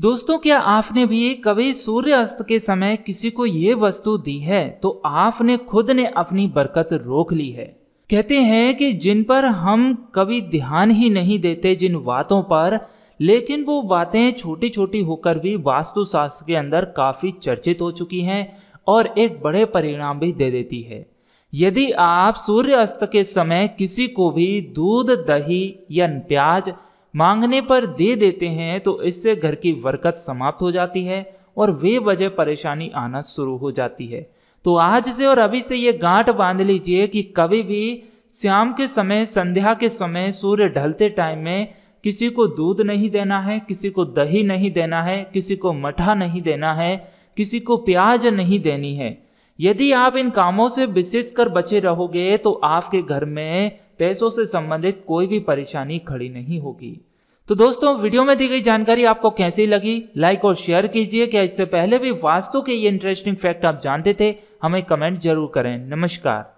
दोस्तों क्या आपने भी कभी सूर्य अस्त के समय किसी को ये वस्तु दी है तो आपने खुद ने अपनी बरकत रोक ली है कहते हैं कि जिन पर हम कभी ध्यान ही नहीं देते जिन बातों पर लेकिन वो बातें छोटी छोटी होकर भी वास्तुशास्त्र के अंदर काफ़ी चर्चित हो चुकी हैं और एक बड़े परिणाम भी दे देती है यदि आप सूर्य अस्त के समय किसी को भी दूध दही या प्याज मांगने पर दे देते हैं तो इससे घर की बरकत समाप्त हो जाती है और वे वजह परेशानी आना शुरू हो जाती है तो आज से और अभी से ये गांठ बांध लीजिए कि कभी भी श्याम के समय संध्या के समय सूर्य ढलते टाइम में किसी को दूध नहीं देना है किसी को दही नहीं देना है किसी को मठा नहीं देना है किसी को प्याज नहीं देनी है यदि आप इन कामों से विशेष कर बचे रहोगे तो आपके घर में पैसों से संबंधित कोई भी परेशानी खड़ी नहीं होगी तो दोस्तों वीडियो में दी गई जानकारी आपको कैसी लगी लाइक और शेयर कीजिए क्या इससे पहले भी वास्तु के ये इंटरेस्टिंग फैक्ट आप जानते थे हमें कमेंट जरूर करें नमस्कार